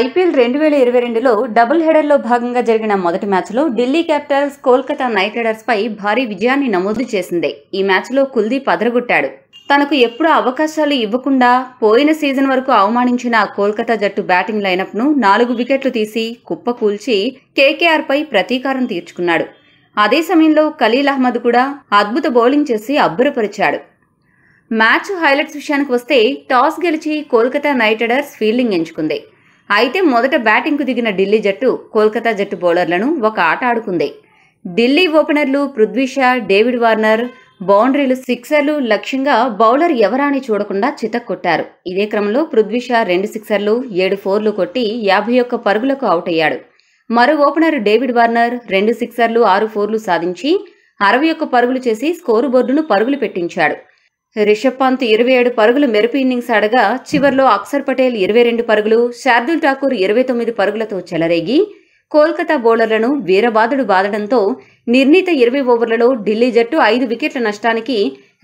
IPL రెండు వేల ఇరవై రెండులో డబుల్ హెడర్లో భాగంగా జరిగిన మొదటి మ్యాచ్లో ఢిల్లీ క్యాపిటల్స్ కోల్కతా నైట్ రైడర్స్పై భారీ విజయాన్ని నమోదు చేసింది ఈ మ్యాచ్లో కుల్దీప్ అదరగొట్టాడు తనకు ఎప్పుడూ అవకాశాలు ఇవ్వకుండా పోయిన సీజన్ వరకు అవమానించిన కోల్కతా జట్టు బ్యాటింగ్ లైనప్ను నాలుగు వికెట్లు తీసి కుప్పకూల్చి కేకేఆర్పై ప్రతీకారం తీర్చుకున్నాడు అదే సమయంలో ఖలీల్ అహ్మద్ కూడా అద్భుత బౌలింగ్ చేసి అబ్బురపరిచాడు మ్యాచ్ హైలైట్స్ విషయానికి వస్తే టాస్ గెలిచి కోల్కతా నైట్ రైడర్స్ ఫీల్డింగ్ ఎంచుకుంది అయితే మొదట బ్యాటింగ్కు దిగిన ఢిల్లీ జట్టు కోల్కతా జట్టు బౌలర్లను ఒక ఆట ఆడుకుంది ఢిల్లీ ఓపెనర్లు పృథ్వీషా డేవిడ్ వార్నర్ బౌండరీలు సిక్సర్లు లక్ష్యంగా బౌలర్ ఎవరాని చూడకుండా చితక్కొట్టారు ఇదే క్రమంలో పృథ్వీషా రెండు సిక్సర్లు ఏడు ఫోర్లు కొట్టి యాభై ఒక్క పరుగులకు అవుట్ అయ్యాడు మరో ఓపెనర్ డేవిడ్ వార్నర్ రెండు సిక్సర్లు ఆరు ఫోర్లు సాధించి అరవై ఒక్క పరుగులు చేసి స్కోరు బోర్డును పరుగులు పెట్టించాడు రిషబ్ పంత్ ఇరవై ఏడు పరుగులు మెరుపు ఇన్నింగ్స్ ఆడగా చివర్లో అక్సర్ పటేల్ ఇరవై రెండు పరుగులు శార్దుల్ ఠాకూర్ ఇరవై తొమ్మిది పరుగులతో చెలరేగి కోల్కతా బౌలర్లను వీరబాదుడు బాదడంతో నిర్ణీత ఇరవై ఓవర్లలో ఢిల్లీ జట్టు ఐదు వికెట్ల నష్టానికి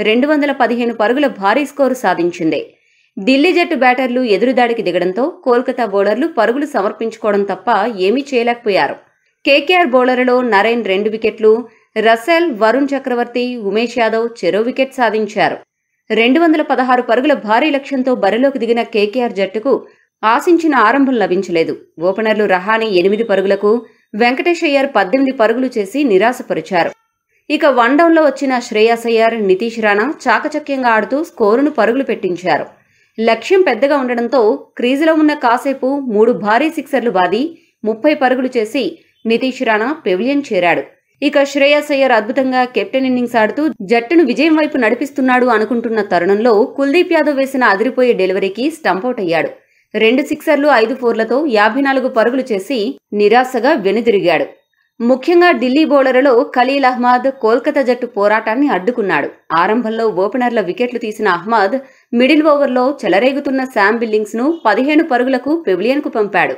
రెండు వందల పదిహేను పరుగుల భారీ స్కోరు సాధించింది ఢిల్లీ జట్టు బ్యాటర్లు ఎదురుదాడికి దిగడంతో కోల్కతా బౌలర్లు పరుగులు సమర్పించుకోవడం తప్ప ఏమీ చేయలేకపోయారు కేకేఆర్ బౌలర్లలో నరేన్ రెండు వికెట్లు రసెల్ వరుణ్ చక్రవర్తి ఉమేష్ యాదవ్ చెరో వికెట్ సాధించారు రెండు వందల పదహారు పరుగుల భారీ లక్ష్యంతో బరిలోకి దిగిన కేకేఆర్ జట్టుకు ఆశించిన ఆరంభం లభించలేదు ఓపెనర్లు రహాని ఎనిమిది పరుగులకు వెంకటేష్ పద్దెనిమిది పరుగులు చేసి నిరాశపరిచారు ఇక వన్డౌన్లో వచ్చిన శ్రేయాస్ అయ్యర్ నితీష్ రాణా చాకచక్యంగా ఆడుతూ స్కోరును పరుగులు పెట్టించారు లక్ష్యం పెద్దగా ఉండడంతో క్రీజులో ఉన్న కాసేపు మూడు భారీ సిక్సర్లు బాది ముప్పై పరుగులు చేసి నితీష్ రాణా పెవిలియన్ చేరాడు ఇక శ్రేయస్ అయ్యర్ అద్భుతంగా కెప్టెన్ ఇన్నింగ్స్ ఆడుతూ జట్టును విజయం వైపు నడిపిస్తున్నాడు అనుకుంటున్న తరుణంలో కుల్దీప్ యాదవ్ వేసిన అదిరిపోయే డెలివరీకి స్టంపౌట్ అయ్యాడు రెండు సిక్సర్లు ఐదు ఫోర్లతో యాభై నాలుగు పరుగులు చేసి నిరాశగా వెనుదిరిగాడు ముఖ్యంగా ఢిల్లీ బౌలర్లలో ఖలీల్ అహ్మద్ కోల్కతా జట్టు పోరాటాన్ని అడ్డుకున్నాడు ఆరంభంలో ఓపెనర్ల వికెట్లు తీసిన అహ్మద్ మిడిల్ ఓవర్లో చెలరేగుతున్న శామ్ బిల్లింగ్స్ను పదిహేను పరుగులకు పెవిలియన్కు పంపాడు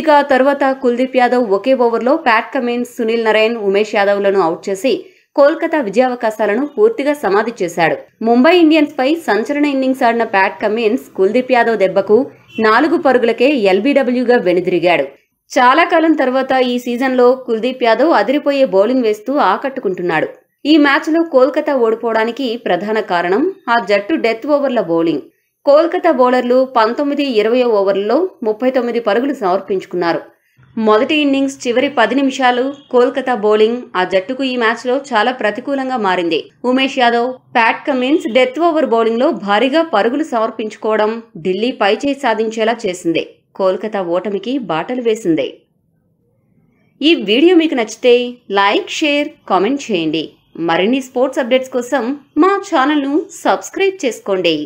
ఇక తర్వాత కుల్దీప్ యాదవ్ ఒకే ఓవర్లో Pat Cummins Sunil Narine Umesh యాదవ్లను అవుట్ చేసి కోల్కతా విజయావకాశాలను పూర్తిగా సమాధి చేశాడు ముంబై ఇండియన్స్ పై సంచలన ఇన్నింగ్స్ ఆడిన ప్యాట్ కమిన్స్ కుల్దీప్ యాదవ్ దెబ్బకు నాలుగు పరుగులకే ఎల్బీడబ్ల్యూగా వెనుదిరిగాడు చాలా కాలం తర్వాత ఈ సీజన్లో కుల్దీప్ యాదవ్ అదిరిపోయే బౌలింగ్ వేస్తూ ఆకట్టుకుంటున్నాడు ఈ మ్యాచ్లో కోల్కతా ఓడిపోవడానికి ప్రధాన కారణం ఆ జట్టు డెత్ ఓవర్ల బౌలింగ్ కోల్కతా బౌలర్లు పంతొమ్మిది ఇరవై ఓవర్లలో ముప్పై తొమ్మిది పరుగులు సమర్పించుకున్నారు మొదటి ఇన్నింగ్స్ చివరి పది నిమిషాలు కోల్కతా బౌలింగ్ ఆ జట్టుకు ఈ మ్యాచ్లో చాలా ప్రతికూలంగా మారింది Umesh Yadav Pat Cummins death over బౌలింగ్లో భారీగా పరుగులు సమర్పించుకోవడం ఢిల్లీ పైచేయి సాధించేలా చేసింది కోల్కతా ఓటమికి బాటలు వేసింది ఈ వీడియో మీకు నచ్చితే లైక్ షేర్ కామెంట్ చేయండి మరిన్ని స్పోర్ట్స్ అప్డేట్స్ కోసం మా ఛానల్ను సబ్స్క్రైబ్ చేసుకోండి